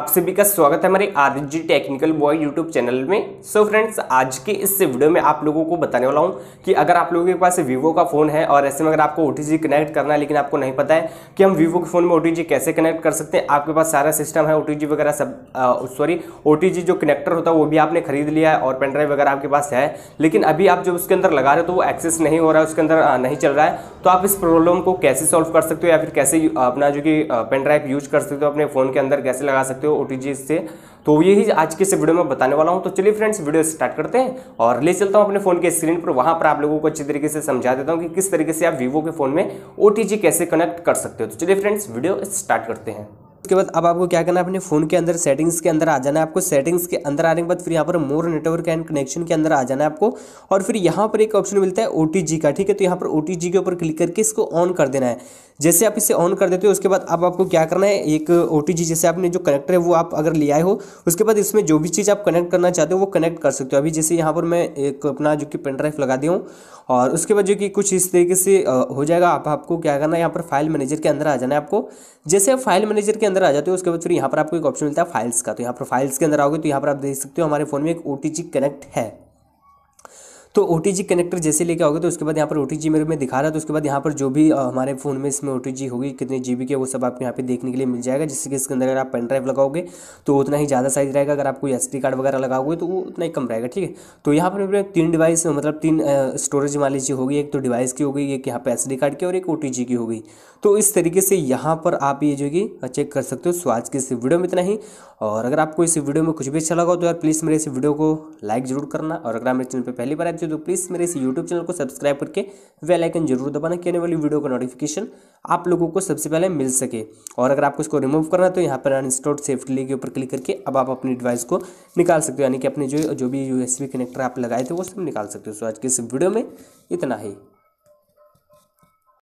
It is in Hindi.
आप सभी का स्वागत है हमारे Aditya ji technical boy YouTube channel में सो so फ्रेंड्स आज के इस वीडियो में आप लोगों को बताने वाला हूँ कि अगर आप लोगों के पास वीवो का फ़ोन है और ऐसे में अगर आपको ओ कनेक्ट करना है लेकिन आपको नहीं पता है कि हम वीवो के फ़ोन में ओ कैसे कनेक्ट कर सकते हैं आपके पास सारा सिस्टम है ओ वगैरह सब सॉरी ओ जो कनेक्टर होता है वो भी आपने खरीद लिया है और पेनड्राइव वगैरह आपके पास है लेकिन अभी आप जब उसके अंदर लगा रहे हो तो वो एक्सेस नहीं हो रहा है उसके अंदर नहीं चल रहा है तो आप इस प्रॉब्लम को कैसे सॉल्व कर सकते हो या फिर कैसे अपना जो कि पेनड्राइव यूज कर सकते हो अपने फ़ोन के अंदर कैसे लगा सकते हो हो ओ से तो यही आज के इस वीडियो में बताने वाला हूँ तो चलिए फ्रेंड्स वीडियो स्टार्ट करते हैं और ले चलता हूँ अपने फोन के स्क्रीन पर वहाँ पर आप लोगों को अच्छी तरीके से समझा देता हूँ कि किस तरीके से आप वीवो के फोन में ओ कैसे कनेक्ट कर सकते हो तो चलिए फ्रेंड्स वीडियो स्टार्ट करते हैं उसके बाद अब आपको क्या करना है अपने फोन के अंदर सेटिंग्स के अंदर आ जाना है आपको सेटिंग्स के अंदर आने के बाद फिर यहाँ पर मोर नेटवर्क एंड कनेक्शन के अंदर आ जाना है आपको और फिर यहाँ पर एक ऑप्शन मिलता है ओ का ठीक है तो यहाँ पर ओ के ऊपर क्लिक करके इसको ऑन कर देना है जैसे आप इसे ऑन कर देते हो उसके बाद अब आपको क्या करना है एक ओ जैसे आपने जो कनेक्टर है वो आप अगर ले आए हो उसके बाद इसमें जो भी चीज़ आप कनेक्ट करना चाहते हो वो कनेक्ट कर सकते हो अभी जैसे यहाँ पर मैं एक अपना जो कि पेन ड्राइव लगा दिया हूँ और उसके बाद जो कि कुछ इस तरीके से हो जाएगा आप आपको क्या करना है यहाँ पर फाइल मैनेजर के अंदर आ जाना है आपको जैसे आप फाइल मैनेजर के अंदर अंदर आ जाते हो उसके बाद फिर यहाँ पर आपको एक ऑप्शन मिलता है फाइल्स का तो यहाँ पर फाइल्स के अंदर आओगे तो यहाँ पर आप देख सकते हो हमारे फोन में एक ओ कनेक्ट है तो ओ कनेक्टर जैसे लेके आओगे तो उसके बाद यहाँ पर ओ मेरे में दिखा रहा है तो उसके बाद यहाँ पर जो भी हमारे फ़ोन में इसमें ओ होगी कितने जी के वो सब आपको यहाँ पर देखने के लिए मिल जाएगा जिससे कि इसके अंदर अगर आप पेन ड्राइव लगाओगे तो उतना ही ज़्यादा साइज़ रहेगा अगर आप कोई एस कार्ड वगैरह लगाओगे तो वो उतना ही कम रहेगा ठीक है तो यहाँ पर मेरे तीन डिवाइस मतलब तीन स्टोरेज मान लीजिए होगी एक तो डिवाइस की होगी एक यहाँ पर एस कार्ड की और एक ओ की होगी तो इस तरीके से यहाँ पर आप ये जो कि चेक कर सकते हो सो आज की इस वीडियो में इतना ही और अगर आपको इस वीडियो में कुछ भी अच्छा लगा हो तो यार प्लीज़ मेरे इस वीडियो को लाइक जरूर करना और अगर आप मेरे चैनल पर पहली बार आए तो चाहते हो तो प्लीज़ मेरे इस यूट्यूब चैनल को सब्सक्राइब करके वेल आइकन जरूर दबाना कि आने वाली वीडियो का नोटिफिकेशन आप लोगों को सबसे पहले मिल सके और अगर आपको इसको रिमूव करना है तो यहाँ पर अनस्टोर सेफ्टली के ऊपर क्लिक करके अब आप अपनी डिवाइस को निकाल सकते हो यानी कि अपने जो जो भी यू कनेक्टर आप लगाए थे वो सब निकाल सकते हो सो आज के इस वीडियो में इतना ही